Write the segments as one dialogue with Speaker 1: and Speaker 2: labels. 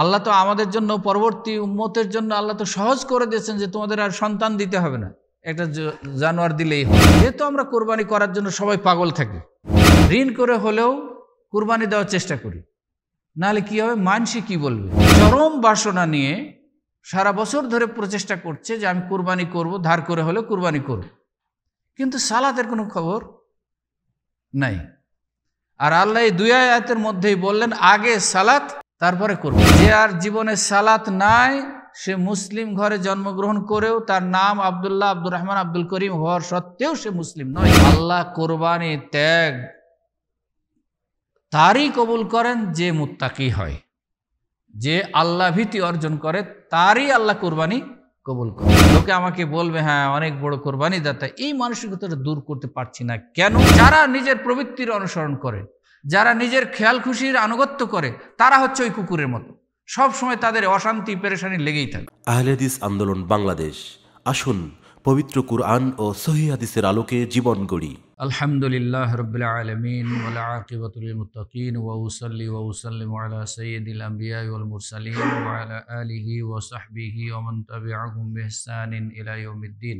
Speaker 1: আল্লাহ তো আমাদের জন্য পরবর্তী উম্মতের জন্য আল্লাহ তো সহজ করে দিয়েছেন যে তোমাদের আর সন্তান দিতে হবে না একটা জানোয়ার দিলেই হবে যেহেতু আমরা কোরবানি করার জন্য সবাই পাগল থাকি ঋণ করে হলেও কোরবানি দেওয়ার চেষ্টা করি নাহলে কি হবে মানসি কি বলবে চরম বাসনা নিয়ে সারা বছর ধরে প্রচেষ্টা করছে যে আমি কোরবানি করব ধার করে হলেও কোরবানি করব কিন্তু সালাতের কোনো খবর নাই আর আল্লাহ এই দুই আয়াতের মধ্যেই বললেন আগে সালাত তারপরে করবো যে আর জীবনে সালাত নাই সে মুসলিম ঘরে জন্মগ্রহণ করেও তার নাম আবদুল্লাহ আব্দুর রহমান আব্দুল করিম হওয়ার সত্ত্বেও সে মুসলিম নয় আল্লাহ কোরবানি ত্যাগ তারই কবুল করেন যে মুত্তাকি হয় যে আল্লাহ ভীতি অর্জন করে তারই আল্লাহ কোরবানি কবুল করে লোকে আমাকে বলবে হ্যাঁ অনেক বড় কোরবানি দাতা এই মানসিকতাটা দূর করতে পারছি না কেন যারা নিজের প্রবৃত্তির অনুসরণ করে যারা নিজের খেয়াল খুশির আনুগত্য করে তারা হচ্ছে ওই কুকুরের মতো সব সময় তাদের অশান্তি পেরেশানি লেগেই থাকে আহলেদিস আন্দোলন বাংলাদেশ আসুন পবিত্র কুরআন ও সহি হাদিসের আলোকে জীবন গড়ি আলহামদুলিল্লাহ রবিল আলমিন মুতাকিন ওয়া ওয়াউসাল্লিম আলা সৈয়দুল আম্বিয়া ওয়াল মুরসালিন ওয়ালা আলিহি ওয়াসাহবিহি ওয়া মান তাবিআহুম বিহসানিন ইলা ইয়াউমিদ্দিন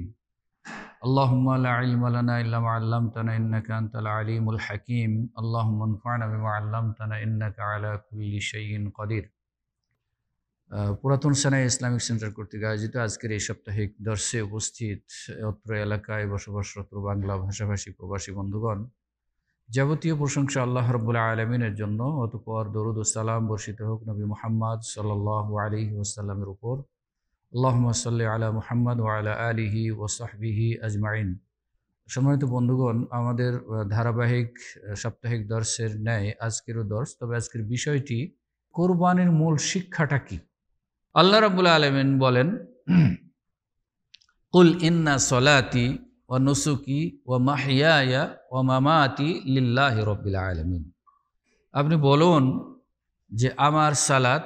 Speaker 1: اللهم لا علم لنا إلا ما علمتنا إنك أنت العليم الحكيم اللهم انفعنا بما علمتنا إنك على كل شيء قدير পুরাতন সেনাই ইসলামিক সেন্টার কর্তৃক আয়োজিত আজকের এই সাপ্তাহিক দর্শে উপস্থিত অত্র এলাকায় বসবাসরত বাংলা ভাষাভাষী প্রবাসী বন্ধুগণ যাবতীয় প্রশংসা আল্লাহ রবুল্লা আলমিনের জন্য অতপর দরুদ সালাম বর্ষিত হোক নবী মোহাম্মদ সাল্লাহ আলী ওসাল্লামের উপর আল্লাহমা সাল্লি আলা মুহাম্মদ ও আলা আলিহি ও সাহবিহি আজমাইন সম্মানিত বন্ধুগণ আমাদের ধারাবাহিক সাপ্তাহিক দর্শের ন্যায় আজকেরও দর্শ তবে আজকের বিষয়টি কোরবানির মূল শিক্ষাটা কি আল্লাহ রাবুল আলমিন বলেন কুল ইন্না সলাতি ও নসুকি ও মাহিয়া ও মামাতি লিল্লাহ রবিল আলমিন আপনি বলুন যে আমার সালাত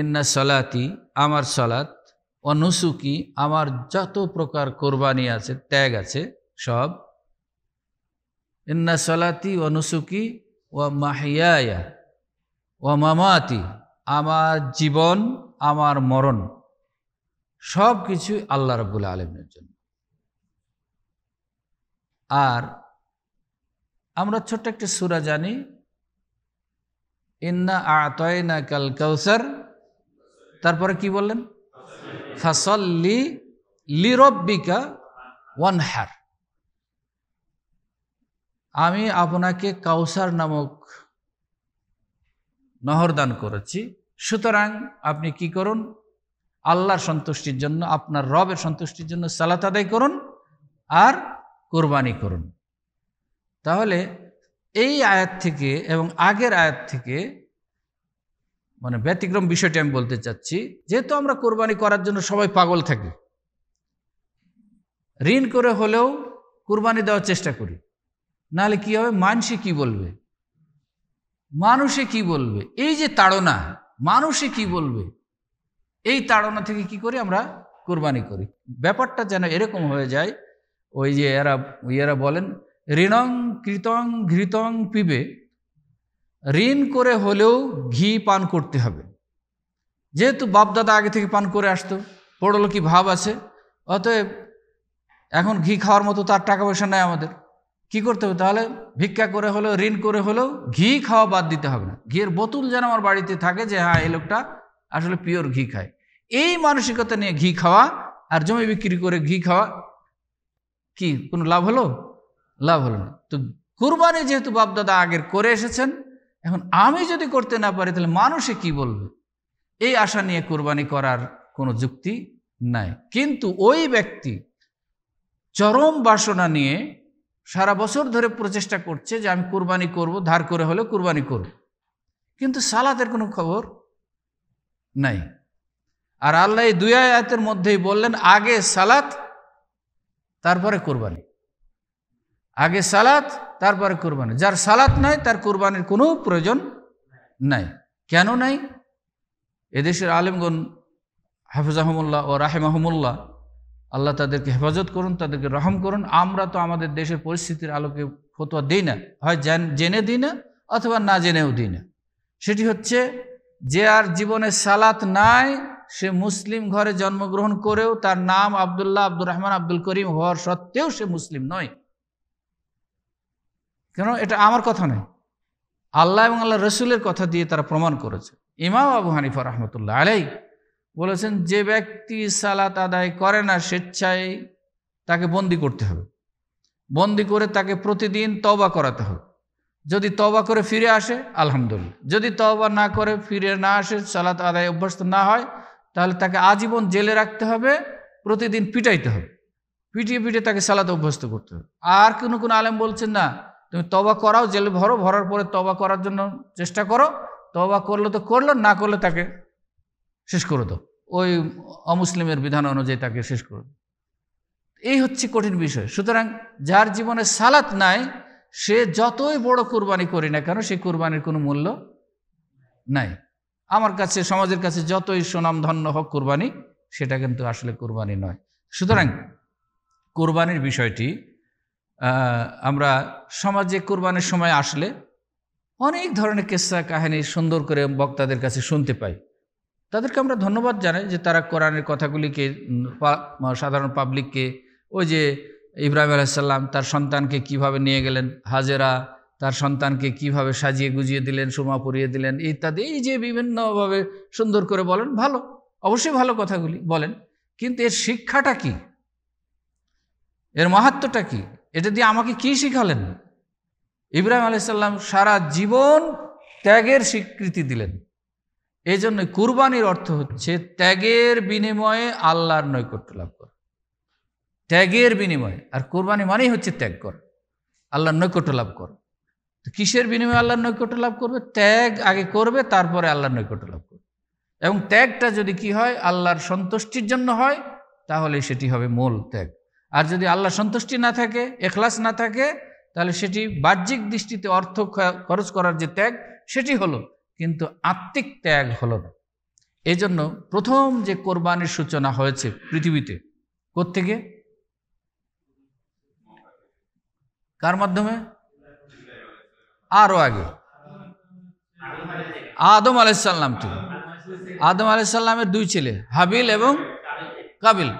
Speaker 1: ইন্না সলাতি আমার সলাৎ ও নুসুকি আমার যত প্রকার কোরবানি আছে ত্যাগ আছে সব ইন্না সলাতি ও নুসুকি ও মাহিয়ায়া ও মামাতি আমার জীবন আমার মরণ সব কিছুই আল্লাহ রবুল আলমের জন্য আর আমরা ছোট্ট একটা সুরা জানি ইন্না না কাল কৌসার তারপরে কি বললেন ফাসল্লি লিরব্বিকা হ্যার আমি আপনাকে কাউসার নামক নহর দান করেছি সুতরাং আপনি কি করুন আল্লাহর সন্তুষ্টির জন্য আপনার রবের সন্তুষ্টির জন্য সালাত আদায় করুন আর কোরবানি করুন তাহলে এই আয়াত থেকে এবং আগের আয়াত থেকে মানে ব্যতিক্রম বিষয়টি আমি বলতে চাচ্ছি যেহেতু আমরা কোরবানি করার জন্য সবাই পাগল থাকি ঋণ করে হলেও কোরবানি দেওয়ার চেষ্টা করি নাহলে কি হবে মানুষে কি বলবে মানুষে কি বলবে এই যে তাড়না মানুষে কি বলবে এই তাড়না থেকে কি করি আমরা কোরবানি করি ব্যাপারটা যেন এরকম হয়ে যায় ওই যে এরা এরা বলেন ঋণং কৃতং ঘৃতং পিবে ঋণ করে হলেও ঘি পান করতে হবে যেহেতু বাপদাদা আগে থেকে পান করে আসতো পড়লো কি ভাব আছে অতএব এখন ঘি খাওয়ার মতো তার টাকা পয়সা নেয় আমাদের কি করতে হবে তাহলে ভিক্ষা করে হলেও ঋণ করে হলেও ঘি খাওয়া বাদ দিতে হবে না ঘিয়ের বোতল যেন আমার বাড়িতে থাকে যে হ্যাঁ এই লোকটা আসলে পিওর ঘি খায় এই মানসিকতা নিয়ে ঘি খাওয়া আর জমি বিক্রি করে ঘি খাওয়া কি কোনো লাভ হলো লাভ হলো না তো কুরবানি যেহেতু বাপদাদা আগের করে এসেছেন এখন আমি যদি করতে না পারি তাহলে মানুষে কি বলবে এই আশা নিয়ে কোরবানি করার কোনো যুক্তি নাই কিন্তু ওই ব্যক্তি চরম বাসনা নিয়ে সারা বছর ধরে প্রচেষ্টা করছে যে আমি কোরবানি করব ধার করে হলেও কোরবানি করব কিন্তু সালাতের কোনো খবর নাই আর আল্লাহ এই দুই আয়াতের মধ্যেই বললেন আগে সালাত তারপরে কোরবানি আগে সালাত তারপরে কোরবানি যার সালাত নাই তার কোরবানির কোনো প্রয়োজন নাই কেন নাই এদেশের আলেমগণ আহমুল্লাহ ও রাহেমাহমুল্লাহ আল্লাহ তাদেরকে হেফাজত করুন তাদেরকে রহম করুন আমরা তো আমাদের দেশের পরিস্থিতির আলোকে ফতোয়া দিই না হয় জেনে দিই না অথবা না জেনেও দিই না সেটি হচ্ছে যে আর জীবনে সালাত নাই সে মুসলিম ঘরে জন্মগ্রহণ করেও তার নাম আবদুল্লাহ আব্দুর রহমান আব্দুল করিম হওয়ার সত্ত্বেও সে মুসলিম নয় কেন এটা আমার কথা নয় আল্লাহ এবং আল্লাহ রসুলের কথা দিয়ে তারা প্রমাণ করেছে ইমাম আবু হানিফা রহমতুল্লাহ আলাই বলেছেন যে ব্যক্তি সালাত আদায় করে না স্বেচ্ছায় তাকে বন্দি করতে হবে বন্দি করে তাকে প্রতিদিন তবা করাতে হবে যদি তবা করে ফিরে আসে আলহামদুলিল্লাহ যদি তবা না করে ফিরে না আসে সালাত আদায় অভ্যস্ত না হয় তাহলে তাকে আজীবন জেলে রাখতে হবে প্রতিদিন পিটাইতে হবে পিটিয়ে পিটিয়ে তাকে সালাত অভ্যস্ত করতে হবে আর কোনো কোনো আলেম বলছেন না তুমি তবা করাও জেলে ভরো ভরার পরে তবা করার জন্য চেষ্টা করো তবা করলে তো করলো না করলে তাকে শেষ করে দাও ওই অমুসলিমের বিধান অনুযায়ী তাকে শেষ করে এই হচ্ছে কঠিন বিষয় সুতরাং যার জীবনে সালাত নাই সে যতই বড় কুরবানি করি না কেন সেই কোরবানির কোনো মূল্য নাই আমার কাছে সমাজের কাছে যতই সুনামধন্য হোক কুরবানি সেটা কিন্তু আসলে কোরবানি নয় সুতরাং কোরবানির বিষয়টি আমরা সমাজে কোরবানের সময় আসলে অনেক ধরনের কেসা কাহিনী সুন্দর করে বক্তাদের কাছে শুনতে পাই তাদেরকে আমরা ধন্যবাদ জানাই যে তারা কোরআনের কথাগুলিকে সাধারণ পাবলিককে ওই যে ইব্রাহিম আলাইসাল্লাম তার সন্তানকে কিভাবে নিয়ে গেলেন হাজেরা তার সন্তানকে কিভাবে সাজিয়ে গুজিয়ে দিলেন সুমা পরিয়ে দিলেন ইত্যাদি এই যে বিভিন্নভাবে সুন্দর করে বলেন ভালো অবশ্যই ভালো কথাগুলি বলেন কিন্তু এর শিক্ষাটা কি এর মাহাত্মটা কি এটা দিয়ে আমাকে কি শিখালেন ইব্রাহিম আলাইসাল্লাম সারা জীবন ত্যাগের স্বীকৃতি দিলেন এই জন্য কুরবানির অর্থ হচ্ছে ত্যাগের বিনিময়ে আল্লাহর নৈকট্য লাভ কর ত্যাগের বিনিময়ে আর কোরবানি মানেই হচ্ছে ত্যাগ কর আল্লাহর নৈকট্য লাভ কর কিসের বিনিময়ে আল্লাহর নৈকট্য লাভ করবে ত্যাগ আগে করবে তারপরে আল্লাহর নৈকট্য লাভ করবে এবং ত্যাগটা যদি কি হয় আল্লাহর সন্তুষ্টির জন্য হয় তাহলে সেটি হবে মূল ত্যাগ আর যদি আল্লাহ সন্তুষ্টি না থাকে এখলাস না থাকে তাহলে সেটি বাহ্যিক দৃষ্টিতে অর্থ খরচ করার যে ত্যাগ সেটি হলো কিন্তু আত্মিক ত্যাগ হলো না এই জন্য প্রথম যে কোরবানির সূচনা হয়েছে পৃথিবীতে কোত্থেকে কার মাধ্যমে আরও আগে আদম আলাইসাল্লাম থেকে আদম আলাইসাল্লামের দুই ছেলে হাবিল এবং কাবিল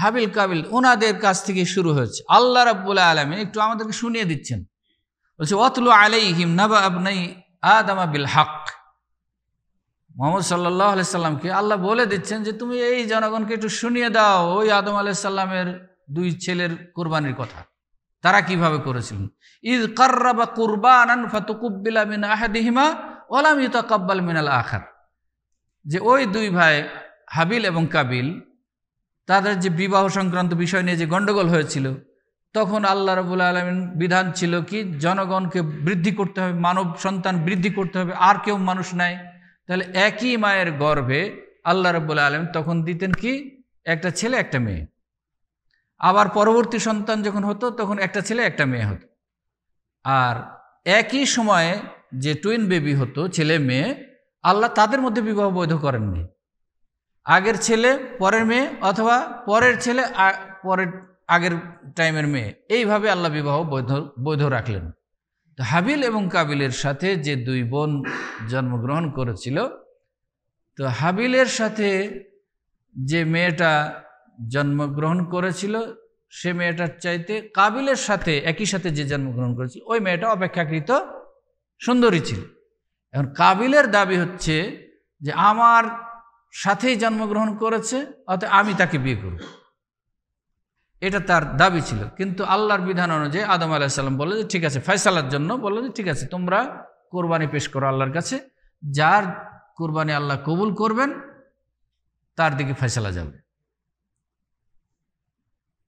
Speaker 1: হাবিল কাবিল ওনাদের কাছ থেকে শুরু হয়েছে আল্লাহ রাবুল আলমিন একটু আমাদেরকে শুনিয়ে দিচ্ছেন বলছে অতলু আলাইহিম নবা আবনাই আদামা বিল হক মোহাম্মদ সাল্লাহ সাল্লামকে আল্লাহ বলে দিচ্ছেন যে তুমি এই জনগণকে একটু শুনিয়ে দাও ওই আদম আলাইসাল্লামের দুই ছেলের কোরবানির কথা তারা কিভাবে করেছিলেন ঈদ কার্রাবা কুরবান ফাতুকুব্বিলা মিন আহাদিহিমা ওলাম ইতাকাব্বাল মিনাল আখার যে ওই দুই ভাই হাবিল এবং কাবিল তাদের যে বিবাহ সংক্রান্ত বিষয় নিয়ে যে গণ্ডগোল হয়েছিল তখন আল্লাহ রবুল আলমিন বিধান ছিল কি জনগণকে বৃদ্ধি করতে হবে মানব সন্তান বৃদ্ধি করতে হবে আর কেউ মানুষ নাই তাহলে একই মায়ের গর্ভে আল্লাহ রবুল আলম তখন দিতেন কি একটা ছেলে একটা মেয়ে আবার পরবর্তী সন্তান যখন হতো তখন একটা ছেলে একটা মেয়ে হতো আর একই সময়ে যে টুইন বেবি হতো ছেলে মেয়ে আল্লাহ তাদের মধ্যে বিবাহ বৈধ করেননি আগের ছেলে পরের মেয়ে অথবা পরের ছেলে পরের আগের টাইমের মেয়ে এইভাবে আল্লাহ বিবাহ বৈধ বৈধ রাখলেন তো হাবিল এবং কাবিলের সাথে যে দুই বোন জন্মগ্রহণ করেছিল তো হাবিলের সাথে যে মেয়েটা জন্মগ্রহণ করেছিল সে মেয়েটার চাইতে কাবিলের সাথে একই সাথে যে জন্মগ্রহণ করেছিল ওই মেয়েটা অপেক্ষাকৃত সুন্দরী ছিল এখন কাবিলের দাবি হচ্ছে যে আমার সাথেই জন্মগ্রহণ করেছে অত আমি তাকে বিয়ে করব এটা তার দাবি ছিল কিন্তু আল্লাহর বিধান অনুযায়ী আদম আলাহিসাল্লাম বলে যে ঠিক আছে ফয়সালার জন্য বললো যে ঠিক আছে তোমরা কোরবানি পেশ করো আল্লাহর কাছে যার কোরবানি আল্লাহ কবুল করবেন তার দিকে ফয়সালা যাবে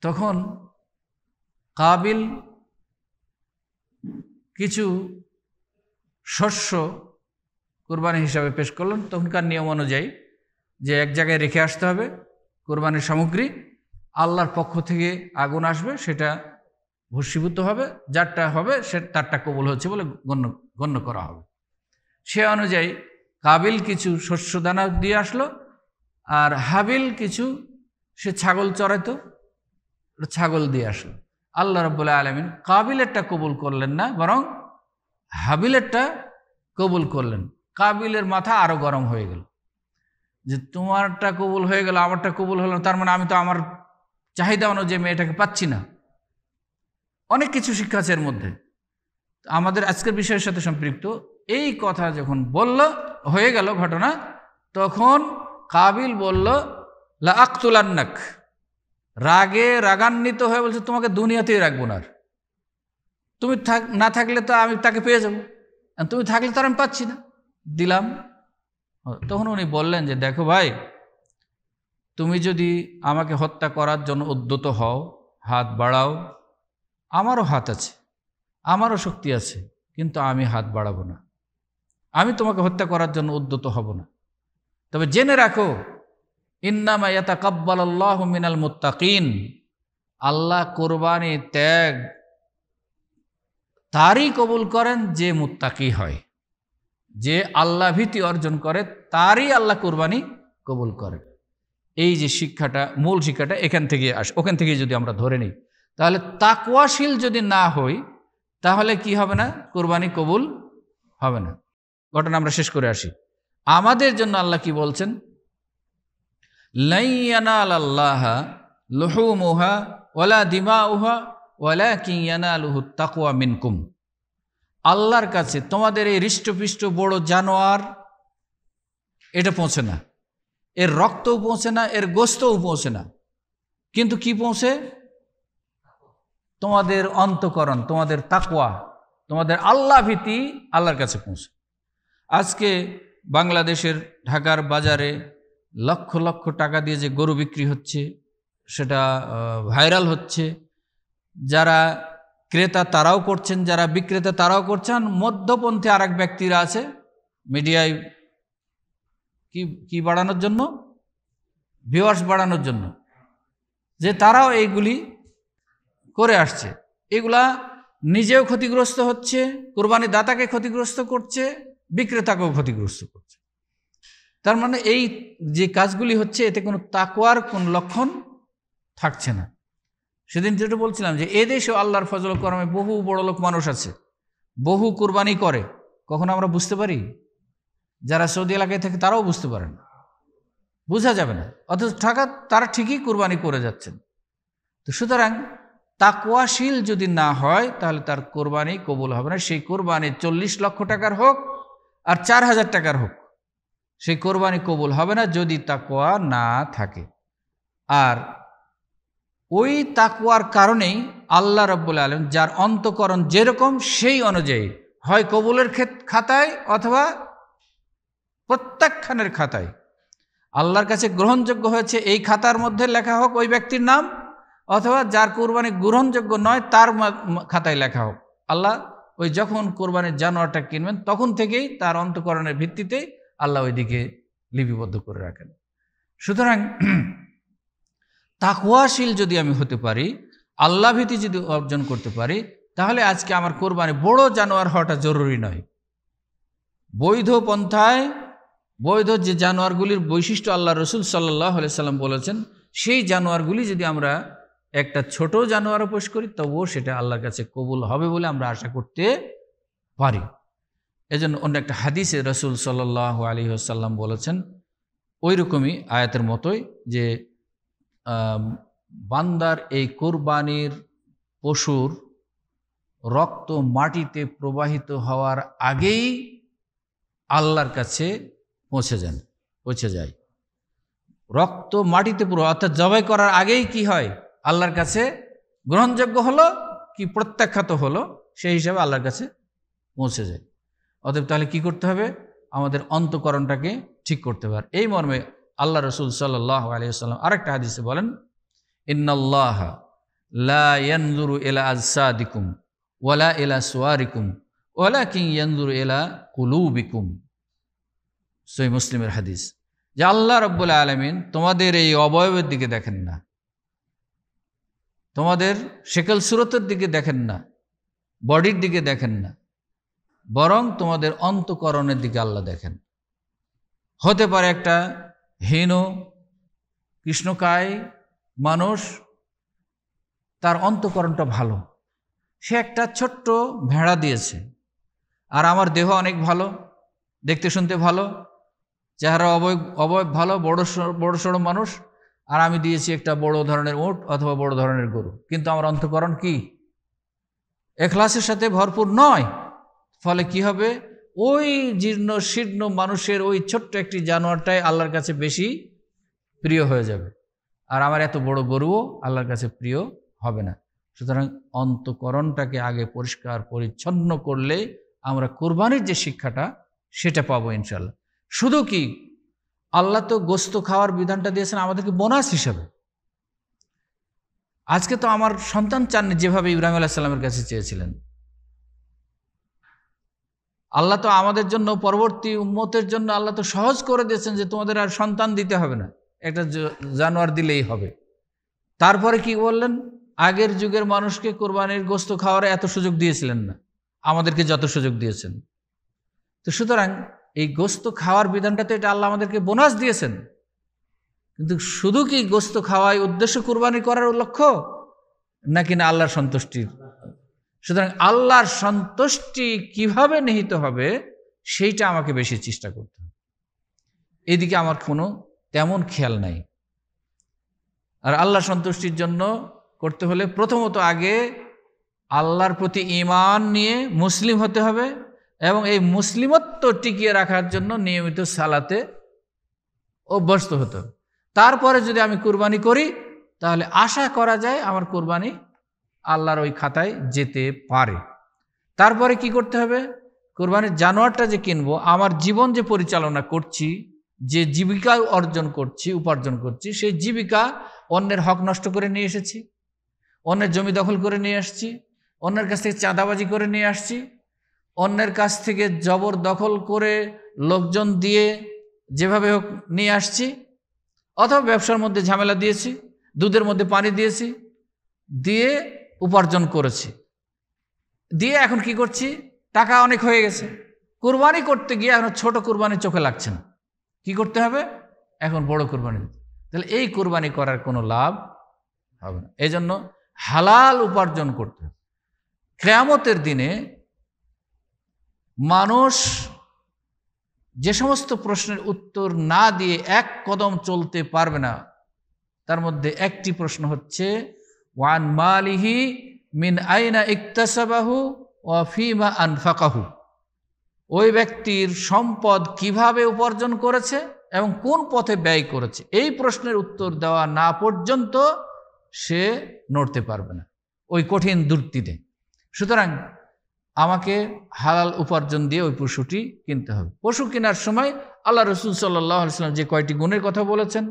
Speaker 1: তখন কাবিল কিছু শস্য কোরবানি হিসাবে পেশ করলেন তখনকার নিয়ম অনুযায়ী যে এক জায়গায় রেখে আসতে হবে কোরবানির সামগ্রী আল্লাহর পক্ষ থেকে আগুন আসবে সেটা ভস্মীভূত হবে যারটা হবে সে তারটা কবুল হচ্ছে বলে গণ্য গণ্য করা হবে সে অনুযায়ী কাবিল কিছু শস্য দানা দিয়ে আসলো আর হাবিল কিছু সে ছাগল চড়াইতো ছাগল দিয়ে আসলো আল্লাহ রব্বুল্লাহ আলমিন কাবিলেরটা কবুল করলেন না বরং হাবিলেরটা কবুল করলেন কাবিলের মাথা আরও গরম হয়ে গেল যে তোমারটা কবুল হয়ে গেল আমারটা কবুল হলো তার মানে আমি তো আমার চাহিদা অনুযায়ী মেয়েটাকে পাচ্ছি না অনেক কিছু শিক্ষা আছে এর মধ্যে আমাদের আজকের বিষয়ের সাথে সম্পৃক্ত এই কথা যখন বলল হয়ে গেল ঘটনা তখন কাবিল বলল লাকতুলান্নাক রাগে রাগান্বিত হয়ে বলছে তোমাকে দুনিয়াতেই রাখবো না তুমি থাক না থাকলে তো আমি তাকে পেয়ে যাবো তুমি থাকলে তো আর আমি পাচ্ছি না দিলাম তখন উনি বললেন যে দেখো ভাই তুমি যদি আমাকে হত্যা করার জন্য উদ্যত হও হাত বাড়াও আমারও হাত আছে আমারও শক্তি আছে কিন্তু আমি হাত বাড়াবো না আমি তোমাকে হত্যা করার জন্য উদ্যত হব না তবে জেনে রাখো ইন্নামা ইয়াতা কাব্বাল আল্লাহ মিনাল মুতাকিন আল্লাহ কোরবানি ত্যাগ তারই কবুল করেন যে মুত্তাকি হয় যে আল্লাহ ভীতি অর্জন করে তারই আল্লাহ কোরবানি কবুল করে এই যে শিক্ষাটা মূল শিক্ষাটা এখান থেকে আস ওখান থেকে যদি আমরা ধরে নিই তাহলে তাকুয়াশীল যদি না হই তাহলে কি হবে না কোরবানি কবুল হবে না ঘটনা আমরা শেষ করে আসি আমাদের জন্য আল্লাহ কি বলছেন লাইয়ানা আল্লাহ ওলা দিমা উহা ওলা কিংয়ানা লুহু তাকুয়া মিনকুম আল্লাহর কাছে তোমাদের এই হৃষ্টপিষ্ট বড় জানোয়ার এটা পৌঁছে না এর রক্তও পৌঁছে না এর গোস্তও পৌঁছে না কিন্তু কি পৌঁছে তোমাদের অন্তকরণ তোমাদের তাকুয়া তোমাদের আল্লাহ ভীতি আল্লাহর কাছে পৌঁছে আজকে বাংলাদেশের ঢাকার বাজারে লক্ষ লক্ষ টাকা দিয়ে যে গরু বিক্রি হচ্ছে সেটা ভাইরাল হচ্ছে যারা ক্রেতা তারাও করছেন যারা বিক্রেতা তারাও করছেন মধ্যপন্থী আর এক ব্যক্তিরা আছে মিডিয়ায় কি কি বাড়ানোর জন্য ভিওয়ার্স বাড়ানোর জন্য যে তারাও এইগুলি করে আসছে এগুলা নিজেও ক্ষতিগ্রস্ত হচ্ছে কোরবানি দাতাকে ক্ষতিগ্রস্ত করছে বিক্রেতাকেও ক্ষতিগ্রস্ত করছে তার মানে এই যে কাজগুলি হচ্ছে এতে কোনো তাকোয়ার কোন লক্ষণ থাকছে না সেদিন যেটা বলছিলাম যে এদেশেও আল্লাহর ফজল করমে বহু বড় লোক মানুষ আছে বহু কোরবানি করে কখনো আমরা বুঝতে পারি যারা সৌদি এলাকায় থাকে তারাও বুঝতে পারেন বোঝা যাবে না অথচ ঠাকা তারা ঠিকই কোরবানি করে যাচ্ছেন তো সুতরাং তাকোয়াশীল যদি না হয় তাহলে তার কোরবানি কবুল হবে না সেই কোরবানি চল্লিশ লক্ষ টাকার হোক আর চার হাজার টাকার হোক সেই কোরবানি কবুল হবে না যদি তাকোয়া না থাকে আর ওই তাকুয়ার কারণেই আল্লাহ রব্বুল আলম যার অন্তকরণ যেরকম সেই অনুযায়ী হয় কবুলের খাতায় অথবা প্রত্যাখ্যানের খাতায় আল্লাহর কাছে গ্রহণযোগ্য হয়েছে এই খাতার মধ্যে লেখা হোক ওই ব্যক্তির নাম অথবা যার কোরবানি গ্রহণযোগ্য নয় তার খাতায় লেখা হোক আল্লাহ ওই যখন কোরবানির জানোয়ারটা কিনবেন তখন থেকেই তার অন্তকরণের ভিত্তিতে আল্লাহ ওইদিকে লিপিবদ্ধ করে রাখেন সুতরাং তাকুয়াশীল যদি আমি হতে পারি ভীতি যদি অর্জন করতে পারি তাহলে আজকে আমার কোরবানি বড় জানোয়ার হওয়াটা জরুরি নয় বৈধ পন্থায় বৈধ যে জানোয়ারগুলির বৈশিষ্ট্য আল্লাহ রসুল সাল্লাহ সাল্লাম বলেছেন সেই জানোয়ারগুলি যদি আমরা একটা ছোট জানোয়ারও পোষ করি তবুও সেটা আল্লাহর কাছে কবুল হবে বলে আমরা আশা করতে পারি এজন্য অন্য একটা হাদিসে রসুল সাল্লাহ আলী আসাল্লাম বলেছেন ওই রকমই আয়াতের মতোই যে বান্দার এই কোরবানির পশুর রক্ত মাটিতে প্রবাহিত হওয়ার আগেই আল্লাহর কাছে পৌঁছে যান পৌঁছে যায় রক্ত মাটিতে পুরো অর্থাৎ জবাই করার আগেই কি হয় আল্লাহর কাছে গ্রহণযোগ্য হলো কি প্রত্যাখ্যাত হলো সেই হিসাবে আল্লাহর কাছে পৌঁছে যায় অতএব তাহলে কি করতে হবে আমাদের অন্তকরণটাকে ঠিক করতে হবে এই মর্মে আল্লাহ রসুল সাল্লাহ আলিয়াল্লাম আরেকটা হাদিসে বলেন ইন্নাল্লাহ লা ইয়ানজুরু ইলা আজসাদিকুম ওয়ালা ইলা সুয়ারিকুম ওয়ালা কিং এলা ইলা কুলুবিকুম সই মুসলিমের হাদিস যে আল্লাহ রব্বুল্লা আলমিন তোমাদের এই অবয়বের দিকে দেখেন না তোমাদের সেকেল সুরতের দিকে দেখেন না বডির দিকে দেখেন না বরং তোমাদের অন্তকরণের দিকে আল্লাহ দেখেন হতে পারে একটা হীন কৃষ্ণকায় মানুষ তার অন্তকরণটা ভালো সে একটা ছোট্ট ভেড়া দিয়েছে আর আমার দেহ অনেক ভালো দেখতে শুনতে ভালো চেহারা অবয় অবয়ব ভালো বড় বড় সড়ো মানুষ আর আমি দিয়েছি একটা বড় ধরনের উট অথবা বড় ধরনের গরু কিন্তু আমার অন্তকরণ কি এখলাসের সাথে ভরপুর নয় ফলে কি হবে ওই জীর্ণ শীর্ণ মানুষের ওই ছোট্ট একটি জানোয়ারটাই আল্লাহর কাছে বেশি প্রিয় হয়ে যাবে আর আমার এত বড় গরুও আল্লাহর কাছে প্রিয় হবে না সুতরাং অন্তকরণটাকে আগে পরিষ্কার পরিচ্ছন্ন করলে আমরা কোরবানির যে শিক্ষাটা সেটা পাবো ইনশাল্লাহ শুধু কি আল্লাহ তো গোস্ত খাওয়ার বিধানটা দিয়েছেন আমাদেরকে বোনাস হিসাবে আজকে তো আমার সন্তান চাননি যেভাবে ইব্রাহিম আল্লাহ সাল্লামের কাছে চেয়েছিলেন আল্লাহ তো আমাদের জন্য পরবর্তী উম্মতের জন্য আল্লাহ তো সহজ করে দিয়েছেন যে তোমাদের আর সন্তান দিতে হবে না একটা জানোয়ার দিলেই হবে তারপরে কি বললেন আগের যুগের মানুষকে কোরবানির গোস্ত খাওয়ার এত সুযোগ দিয়েছিলেন না আমাদেরকে যত সুযোগ দিয়েছেন তো সুতরাং এই গোস্ত খাওয়ার বিধানটা তো এটা আল্লাহ আমাদেরকে বোনাস দিয়েছেন কিন্তু শুধু কি গোস্ত খাওয়াই উদ্দেশ্য কোরবানি করার লক্ষ্য নাকি না আল্লাহর সন্তুষ্টির সুতরাং আল্লাহর সন্তুষ্টি কিভাবে নিহিত হবে সেইটা আমাকে বেশি চেষ্টা করতে হবে এদিকে আমার কোনো তেমন খেয়াল নাই আর আল্লাহ সন্তুষ্টির জন্য করতে হলে প্রথমত আগে আল্লাহর প্রতি ইমান নিয়ে মুসলিম হতে হবে এবং এই মুসলিমত্ব টিকিয়ে রাখার জন্য নিয়মিত সালাতে অভ্যস্ত হতো তারপরে যদি আমি কুরবানি করি তাহলে আশা করা যায় আমার কোরবানি আল্লাহর ওই খাতায় যেতে পারে তারপরে কি করতে হবে কোরবানির জানোয়ারটা যে কিনবো আমার জীবন যে পরিচালনা করছি যে জীবিকা অর্জন করছি উপার্জন করছি সেই জীবিকা অন্যের হক নষ্ট করে নিয়ে এসেছি অন্যের জমি দখল করে নিয়ে আসছি অন্যের কাছ থেকে চাঁদাবাজি করে নিয়ে আসছি অন্যের কাছ থেকে জবর দখল করে লোকজন দিয়ে যেভাবে হোক নিয়ে আসছি অথবা ব্যবসার মধ্যে ঝামেলা দিয়েছি দুধের মধ্যে পানি দিয়েছি দিয়ে উপার্জন করেছি দিয়ে এখন কি করছি টাকা অনেক হয়ে গেছে কুরবানি করতে গিয়ে এখন ছোট কুরবানি চোখে লাগছে না কি করতে হবে এখন বড় কুরবানি তাহলে এই কুরবানি করার কোনো লাভ হবে না এই জন্য হালাল উপার্জন করতে হবে ক্রেয়ামতের দিনে মানুষ যে সমস্ত প্রশ্নের উত্তর না দিয়ে এক কদম চলতে পারবে না তার মধ্যে একটি প্রশ্ন হচ্ছে ওয়ান মালিহি মিন আইনা ইকতাসাবাহু ও ফিমা আনফাকাহু ওই ব্যক্তির সম্পদ কিভাবে উপার্জন করেছে এবং কোন পথে ব্যয় করেছে এই প্রশ্নের উত্তর দেওয়া না পর্যন্ত সে নড়তে পারবে না ওই কঠিন দূরটিতে সুতরাং আমাকে হালাল উপার্জন দিয়ে ওই পশুটি কিনতে হবে পশু কেনার সময় আল্লাহ রসুল সাল্লাহ আসলাম যে কয়টি গুণের কথা বলেছেন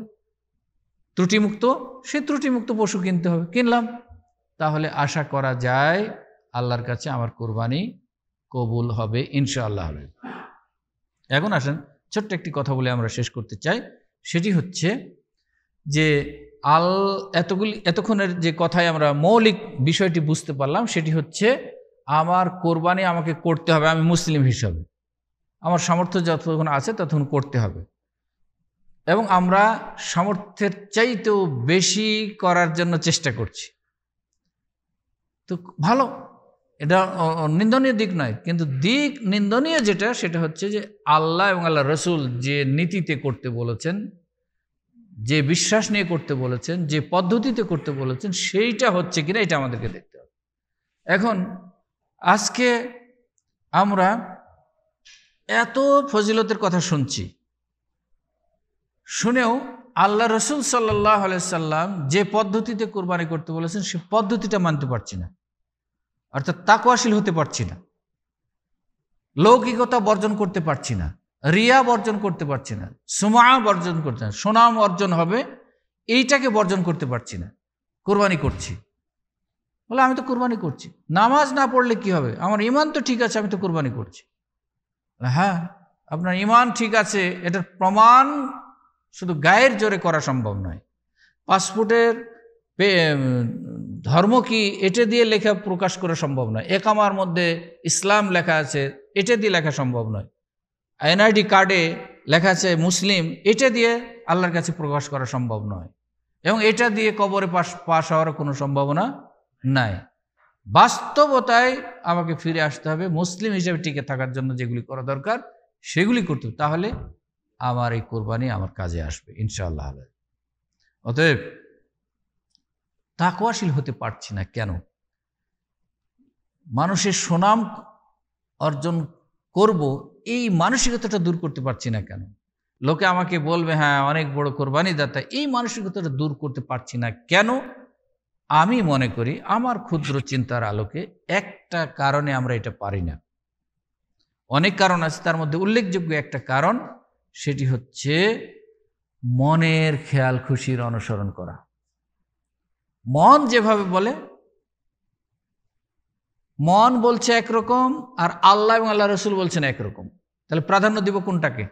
Speaker 1: ত্রুটিমুক্ত সে ত্রুটিমুক্ত পশু কিনতে হবে কিনলাম তাহলে আশা করা যায় আল্লাহর কাছে আমার কোরবানি কবুল হবে ইনশাআল্লাহ হবে এখন আসেন ছোট্ট একটি কথা বলে আমরা শেষ করতে চাই সেটি হচ্ছে যে আল এতগুলি এতক্ষণের যে কথায় আমরা মৌলিক বিষয়টি বুঝতে পারলাম সেটি হচ্ছে আমার কোরবানি আমাকে করতে হবে আমি মুসলিম হিসাবে আমার সামর্থ্য যতক্ষণ আছে ততক্ষণ করতে হবে এবং আমরা সামর্থ্যের চাইতেও বেশি করার জন্য চেষ্টা করছি তো ভালো এটা নিন্দনীয় দিক নয় কিন্তু দিক নিন্দনীয় যেটা সেটা হচ্ছে যে আল্লাহ এবং আল্লাহ রসুল যে নীতিতে করতে বলেছেন যে বিশ্বাস নিয়ে করতে বলেছেন যে পদ্ধতিতে করতে বলেছেন সেইটা হচ্ছে কিনা এটা আমাদেরকে দেখতে হবে এখন আজকে আমরা এত ফজিলতের কথা শুনছি শুনেও আল্লাহ রসুল সাল্লাহ সাল্লাম যে পদ্ধতিতে কোরবানি করতে বলেছেন সে পদ্ধতিটা মানতে পারছি না অর্থাৎ তাকোয়াশীল হতে পারছি না লৌকিকতা বর্জন করতে পারছি না রিয়া বর্জন করতে পারছি না সুমা বর্জন করতে না সুনাম অর্জন হবে এইটাকে বর্জন করতে পারছি না কোরবানি করছি বলে আমি তো কোরবানি করছি নামাজ না পড়লে কি হবে আমার ইমান তো ঠিক আছে আমি তো কোরবানি করছি হ্যাঁ আপনার ইমান ঠিক আছে এটার প্রমাণ শুধু গায়ের জোরে করা সম্ভব নয় পাসপোর্টের ধর্ম কি এটা দিয়ে লেখা প্রকাশ করা সম্ভব নয় একামার মধ্যে ইসলাম লেখা আছে এটা দিয়ে লেখা সম্ভব নয় এনআইডি কার্ডে লেখা আছে মুসলিম এটা দিয়ে আল্লাহর কাছে প্রকাশ করা সম্ভব নয় এবং এটা দিয়ে কবরে পাশ পাশ হওয়ার কোনো সম্ভাবনা নাই বাস্তবতায় আমাকে ফিরে আসতে হবে মুসলিম হিসেবে টিকে থাকার জন্য যেগুলি করা দরকার সেগুলি করতে তাহলে আমার এই কোরবানি আমার কাজে আসবে ইনশাআল্লাহ অতএব তাকওয়াশীল হতে পারছি না কেন মানুষের সুনাম অর্জন করব এই মানসিকতাটা দূর করতে পারছি না কেন লোকে আমাকে বলবে হ্যাঁ অনেক বড় কোরবানি দাতা এই মানসিকতাটা দূর করতে পারছি না কেন আমি মনে করি আমার ক্ষুদ্র চিন্তার আলোকে একটা কারণে আমরা এটা পারি না অনেক কারণ আছে তার মধ্যে উল্লেখযোগ্য একটা কারণ সেটি হচ্ছে মনের খেয়াল খুশির অনুসরণ করা মন যেভাবে বলে মন বলছে একরকম আর আল্লাহ এবং আল্লাহ রসুল বলছেন একরকম তাহলে প্রাধান্য দিব কোনটাকে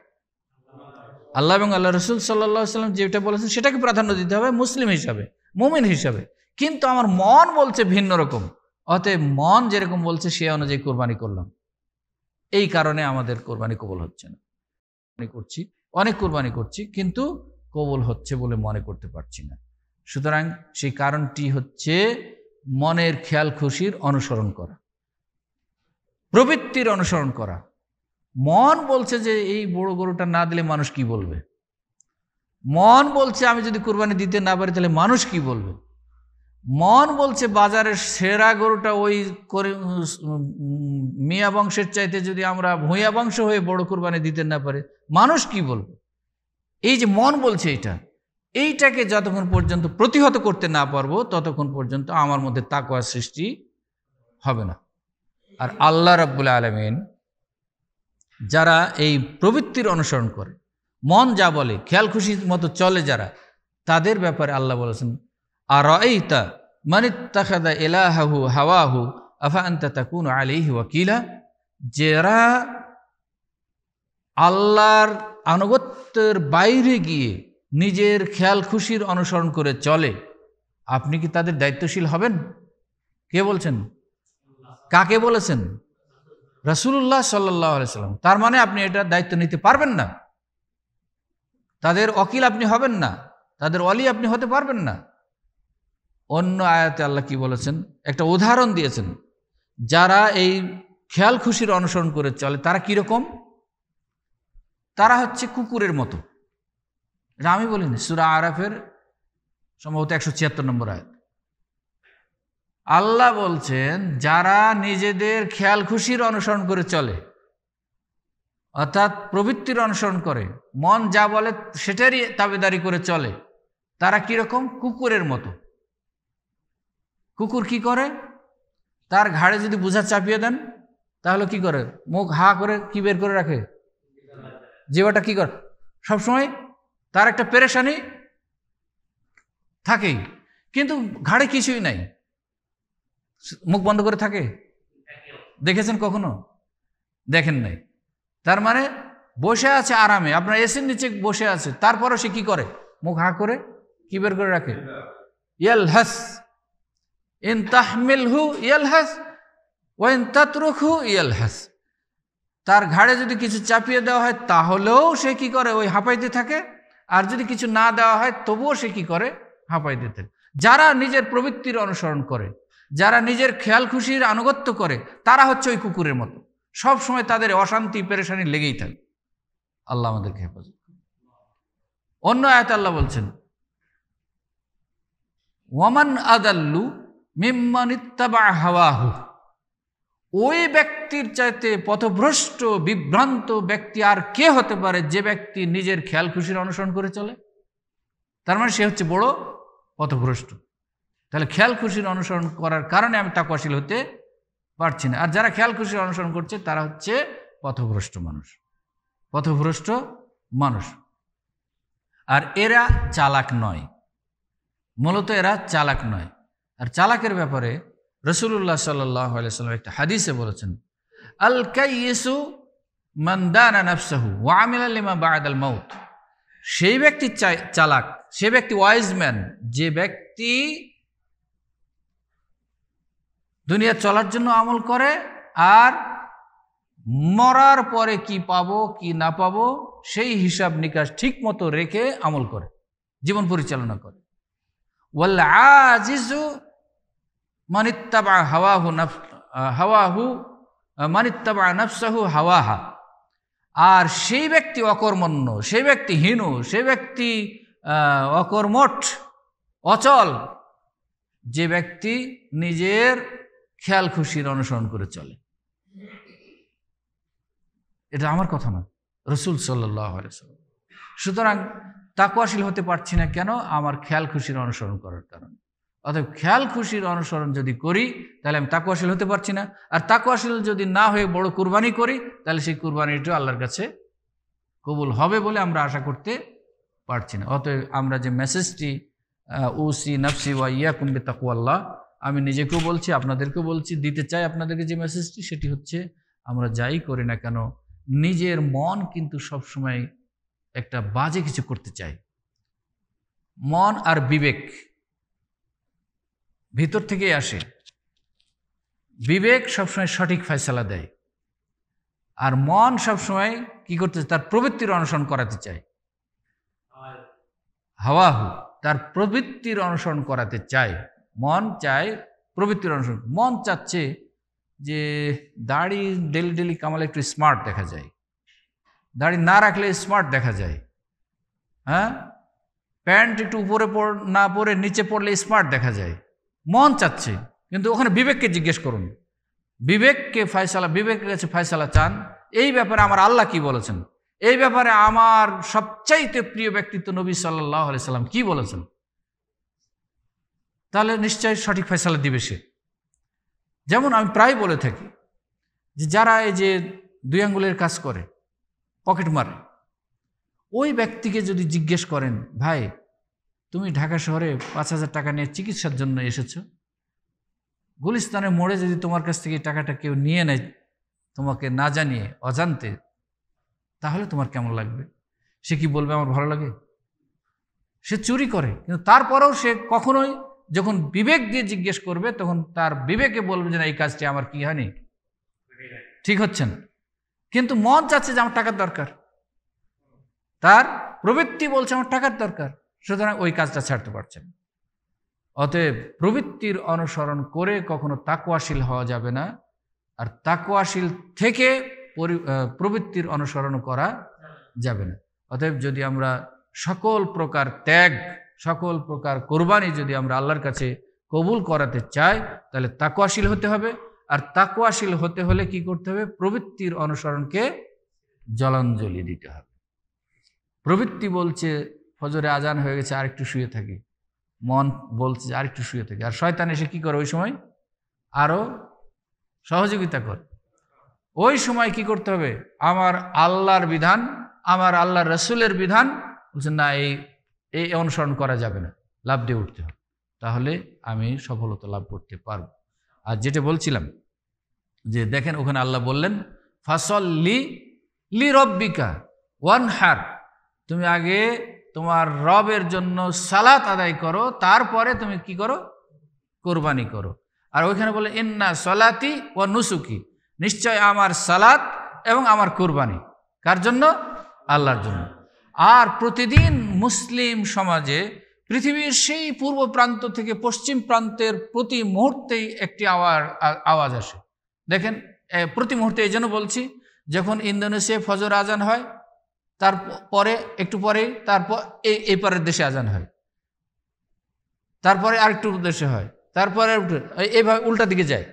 Speaker 1: আল্লাহ এবং আল্লাহ রসুল সাল্লা সাল্লাম যেটা বলেছেন সেটাকে প্রাধান্য দিতে হবে মুসলিম হিসাবে মুমিন হিসাবে কিন্তু আমার মন বলছে ভিন্ন রকম অতএব মন যেরকম বলছে সে অনুযায়ী কোরবানি করলাম এই কারণে আমাদের কোরবানি কবল হচ্ছে না কোরবানি করছি অনেক কোরবানি করছি কিন্তু কবল হচ্ছে বলে মনে করতে পারছি না সুতরাং সেই কারণটি হচ্ছে মনের খেয়াল খুশির অনুসরণ করা প্রবৃত্তির অনুসরণ করা মন বলছে যে এই বড় গরুটা না দিলে মানুষ কি বলবে মন বলছে আমি যদি কোরবানি দিতে না পারি তাহলে মানুষ কি বলবে মন বলছে বাজারের সেরা গরুটা ওই করে মিয়া বংশের চাইতে যদি আমরা ভূয়া বংশ হয়ে বড় কোরবানি দিতে না পারে মানুষ কি বলবে এই যে মন বলছে এটা এইটাকে যতক্ষণ পর্যন্ত প্রতিহত করতে না পারবো ততক্ষণ পর্যন্ত আমার মধ্যে তাকোয়া সৃষ্টি হবে না আর আল্লাহ রাব্বুল আলমিন যারা এই প্রবৃত্তির অনুসরণ করে মন যা বলে খেয়াল খুশির মতো চলে যারা তাদের ব্যাপারে আল্লাহ বলেছেন আর এইতা মানিত্তাখাদা এলাহাহু হাওয়াহু আফান্তা তাকুন আলিহি ওয়াকিলা যেরা আল্লাহর আনুগত্যের বাইরে গিয়ে নিজের খেয়াল খুশির অনুসরণ করে চলে আপনি কি তাদের দায়িত্বশীল হবেন কে বলছেন কাকে বলেছেন রসুল্লাহ সাল্লাহ সাল্লাম তার মানে আপনি এটা দায়িত্ব নিতে পারবেন না তাদের অকিল আপনি হবেন না তাদের অলি আপনি হতে পারবেন না অন্য আয়াতে আল্লাহ কি বলেছেন একটা উদাহরণ দিয়েছেন যারা এই খেয়াল খুশির অনুসরণ করে চলে তারা কীরকম তারা হচ্ছে কুকুরের মতো এটা আমি বলিনি সুরা আরাফের সম্ভবত একশো ছিয়াত্তর নম্বর আয়াত আল্লাহ বলছেন যারা নিজেদের খেয়াল খুশির অনুসরণ করে চলে অর্থাৎ প্রবৃত্তির অনুসরণ করে মন যা বলে সেটারই তাবেদারি করে চলে তারা কীরকম কুকুরের মতো কুকুর কি করে তার ঘাড়ে যদি বোঝা চাপিয়ে দেন তাহলে কি করে মুখ হা করে কি বের করে রাখে জীবাটা কি করে সবসময় তার একটা পেরেশানি থাকেই কিন্তু ঘাড়ে কিছুই নাই মুখ বন্ধ করে থাকে দেখেছেন কখনো দেখেন নাই তার মানে বসে আছে আরামে আপনার এসির নিচে বসে আছে তারপরও সে কি করে মুখ হা করে কি বের করে রাখে ইয়াল হাস ইন তাহমিল হু ও ইন তাতরুক হু ইয়ালহাস তার ঘাড়ে যদি কিছু চাপিয়ে দেওয়া হয় তাহলেও সে কি করে ওই হাঁপাইতে থাকে আর যদি কিছু না দেওয়া হয় তবুও সে কি করে হাঁপাইতে থাকে যারা নিজের প্রবৃত্তির অনুসরণ করে যারা নিজের খেয়াল খুশির আনুগত্য করে তারা হচ্ছে ওই কুকুরের মতো সব সময় তাদের অশান্তি পেরেশানি লেগেই থাকে আল্লাহ আমাদের হেফাজত অন্য আয়াত আল্লাহ বলছেন ওয়ামান আদাল্লু মিম্মানিত্তাবা হাওয়াহু ওই ব্যক্তির চাইতে পথভ্রষ্ট বিভ্রান্ত ব্যক্তি আর কে হতে পারে যে ব্যক্তি নিজের খেয়াল খুশির অনুসরণ করে চলে তার মানে সে হচ্ছে বড় পথভ্রষ্ট তাহলে খেয়াল খুশির অনুসরণ করার কারণে আমি কশিল হতে পারছি না আর যারা খেয়াল খুশির অনুসরণ করছে তারা হচ্ছে পথভ্রষ্ট মানুষ পথভ্রষ্ট মানুষ আর এরা চালাক নয় মূলত এরা চালাক নয় আর চালাকের ব্যাপারে রসুল্লাহ সাল্লাহ আলাইসাল্লাম একটা হাদিসে বলেছেন আল কাইসু মন্দানা নফসাহু ওয়ামিলিমা বাদ আল মাউত সেই ব্যক্তি চালাক সে ব্যক্তি ওয়াইজম্যান যে ব্যক্তি দুনিয়া চলার জন্য আমল করে আর মরার পরে কি পাবো কি না পাবো সেই হিসাব নিকাশ ঠিক মতো রেখে আমল করে জীবন পরিচালনা করে ওয়াল আজিজু মানিত্তাবা হাওয়াহু নফ হাওয়াহু মানিত্তাবা নফসাহু হাওয়াহা আর সেই ব্যক্তি অকর্মণ্য সেই ব্যক্তি হীন সেই ব্যক্তি অকর্মঠ অচল যে ব্যক্তি নিজের খেয়াল খুশির অনুসরণ করে চলে এটা আমার কথা না রসুল সাল্লাহ সুতরাং তাকুয়াশীল হতে পারছি না কেন আমার খেয়াল খুশির অনুসরণ করার কারণে অতএব খেয়াল খুশির অনুসরণ যদি করি তাহলে আমি তাকুয়াশীল হতে পারছি না আর তাকুয়াশীল যদি না হয়ে বড় কুরবানি করি তাহলে সেই কুরবানিটা আল্লাহর কাছে কবুল হবে বলে আমরা আশা করতে পারছি না অতএব আমরা যে মেসেজটি উসি নফসি ওয়া ইয়া কুম্বে তাকুয়াল্লাহ আমি নিজেকেও বলছি আপনাদেরকেও বলছি দিতে চাই আপনাদেরকে যে মেসেজটি সেটি হচ্ছে আমরা যাই করি না কেন নিজের মন কিন্তু সবসময় একটা বাজে কিছু করতে চাই মন আর বিবেক ভিতর থেকেই আসে বিবেক সবসময় সঠিক ফয়সালা দেয় আর মন সবসময় কি করতে তার প্রবৃত্তির অনুসরণ করাতে চায় হাওয়াহু তার প্রবৃত্তির অনুসরণ করাতে চায় মন চায় প্রবৃত্তির অনুসরণ মন চাচ্ছে যে দাড়ি ডেলি ডেলি কামালে একটু স্মার্ট দেখা যায় দাড়ি না রাখলে স্মার্ট দেখা যায় হ্যাঁ প্যান্ট একটু উপরে না পরে নিচে পড়লে স্মার্ট দেখা যায় মন চাচ্ছে কিন্তু ওখানে বিবেককে জিজ্ঞেস করুন বিবেককে ফয়সালা বিবেকের কাছে ফয়সালা চান এই ব্যাপারে আমার আল্লাহ কি বলেছেন এই ব্যাপারে আমার সবচাইতে প্রিয় ব্যক্তিত্ব নবী সাল্লাহ সাল্লাম কি বলেছেন তাহলে নিশ্চয়ই সঠিক ফয়সালা দিবে সে যেমন আমি প্রায় বলে থাকি যে যারা এই যে দুই আঙ্গুলের কাজ করে পকেট মারে ওই ব্যক্তিকে যদি জিজ্ঞেস করেন ভাই তুমি ঢাকা শহরে পাঁচ হাজার টাকা নিয়ে চিকিৎসার জন্য এসেছো গুলিস্তানে মোড়ে যদি তোমার কাছ থেকে টাকাটা কেউ নিয়ে নেয় তোমাকে না জানিয়ে অজান্তে তাহলে তোমার কেমন লাগবে সে কি বলবে আমার ভালো লাগে সে চুরি করে কিন্তু তারপরেও সে কখনোই যখন বিবেক দিয়ে জিজ্ঞেস করবে তখন তার বিবেকে বলবে যে না এই কাজটি আমার কি হয়নি ঠিক হচ্ছে না কিন্তু মন চাচ্ছে যে আমার টাকার দরকার তার প্রবৃত্তি বলছে আমার টাকার দরকার সুতরাং ওই কাজটা ছাড়তে পারছেন অতএব প্রবৃত্তির অনুসরণ করে কখনো তাকুয়াশীল হওয়া যাবে না আর তাকুয়াশীল থেকে প্রবৃত্তির অনুসরণ করা যাবে না অতএব যদি আমরা সকল প্রকার ত্যাগ সকল প্রকার কোরবানি যদি আমরা আল্লাহর কাছে কবুল করাতে চাই তাহলে তাকুয়াশীল হতে হবে আর তাকুয়াশীল হতে হলে কি করতে হবে প্রবৃত্তির অনুসরণকে জলাঞ্জলি দিতে হবে প্রবৃত্তি বলছে ফজরে আজান হয়ে গেছে আর একটু শুয়ে থাকি মন বলছে আর একটু শুয়ে থাকি আর শয়তান এসে কি করে ওই সময় আরও সহযোগিতা কর ওই সময় কি করতে হবে আমার আল্লাহর বিধান আমার আল্লাহর রসুলের বিধান বলছে না এই এই অনুসরণ করা যাবে না লাভ দিয়ে উঠতে হবে তাহলে আমি সফলতা লাভ করতে পারব আর যেটা বলছিলাম যে দেখেন ওখানে আল্লাহ বললেন ফাসল লি লি রব্বিকা ওয়ান হার তুমি আগে তোমার রবের জন্য সালাত আদায় করো তারপরে তুমি কি করো কোরবানি করো আর ওইখানে বলে ইন্না সলাতি ও নুসুকি নিশ্চয় আমার সালাত এবং আমার কোরবানি কার জন্য আল্লাহর জন্য আর প্রতিদিন মুসলিম সমাজে পৃথিবীর সেই পূর্ব প্রান্ত থেকে পশ্চিম প্রান্তের প্রতি মুহূর্তেই একটি আওয়ার আওয়াজ আসে দেখেন প্রতি মুহূর্তে এই জন্য বলছি যখন ইন্দোনেশিয়া ফজর আজান হয় তার পরে একটু পরেই তারপর এই এই পারের দেশে আজান হয় তারপরে আরেকটু দেশে হয় তারপরে এইভাবে উল্টা দিকে যায়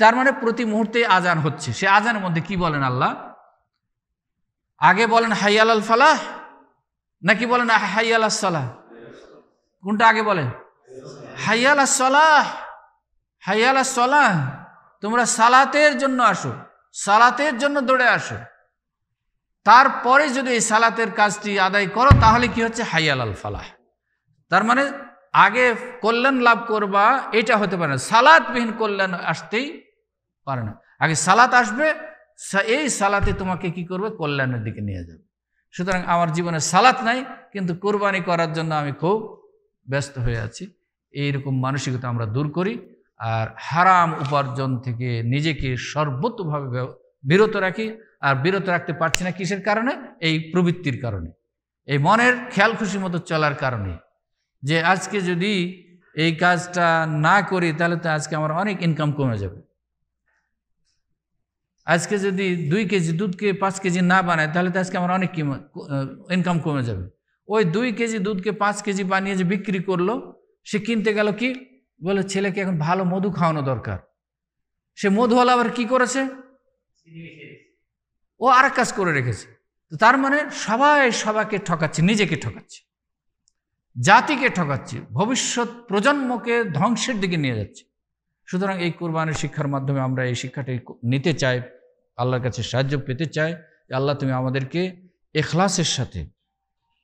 Speaker 1: তার মানে প্রতি মুহূর্তে আজান হচ্ছে সে আজানের মধ্যে কি বলেন আল্লাহ আগে বলেন হাইয়াল আল ফালাহ নাকি বলেন হাইয়াল সালাহ কোনটা আগে বলেন হাইয়াল সালাহ হাইয়াল সালাহ তোমরা সালাতের জন্য আসো সালাতের জন্য দৌড়ে আসো তারপরে যদি এই সালাতের কাজটি আদায় করো তাহলে কি হচ্ছে হাইয়াল আল ফালাহ তার মানে আগে কল্যাণ লাভ করবা এটা হতে পারে না বিহীন কল্যাণ আসতেই পারে না আগে সালাত আসবে এই সালাতে তোমাকে কি করবে কল্যাণের দিকে নিয়ে যাবে সুতরাং আমার জীবনে সালাত নাই কিন্তু কোরবানি করার জন্য আমি খুব ব্যস্ত হয়ে আছি এইরকম মানসিকতা আমরা দূর করি আর হারাম উপার্জন থেকে নিজেকে সর্বতভাবে বিরত রাখি আর বিরত রাখতে পারছি না কিসের কারণে এই প্রবৃত্তির কারণে এই মনের খেয়াল খুশি মতো চলার কারণে যে আজকে যদি এই কাজটা না করি তাহলে তো আজকে আমার অনেক ইনকাম কমে যাবে আজকে যদি দুই কেজি দুধকে পাঁচ কেজি না বানায় তাহলে তো আজকে আমার অনেক ইনকাম কমে যাবে ওই দুই কেজি দুধকে পাঁচ কেজি বানিয়ে যে বিক্রি করলো সে কিনতে গেল কি বলে ছেলেকে এখন ভালো মধু খাওয়ানো দরকার সে মধু মধুওয়ালা আবার কি করেছে ও আর কাজ করে রেখেছে তো তার মানে সবাই সবাইকে ঠকাচ্ছে নিজেকে ঠকাচ্ছে জাতিকে ঠকাচ্ছে ভবিষ্যৎ প্রজন্মকে ধ্বংসের দিকে নিয়ে যাচ্ছে সুতরাং এই কোরবানের শিক্ষার মাধ্যমে আমরা এই শিক্ষাটি নিতে চাই আল্লাহর কাছে সাহায্য পেতে চাই আল্লাহ তুমি আমাদেরকে এখলাসের সাথে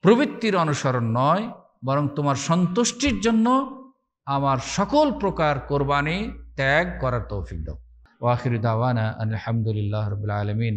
Speaker 1: প্রবৃত্তির অনুসরণ নয় বরং তোমার সন্তুষ্টির জন্য আমার সকল প্রকার কোরবানি ত্যাগ করার তৌফিক দাও ওয়াখির দাওয়ানা আলহামদুলিল্লাহ রবুল্লা আলমিন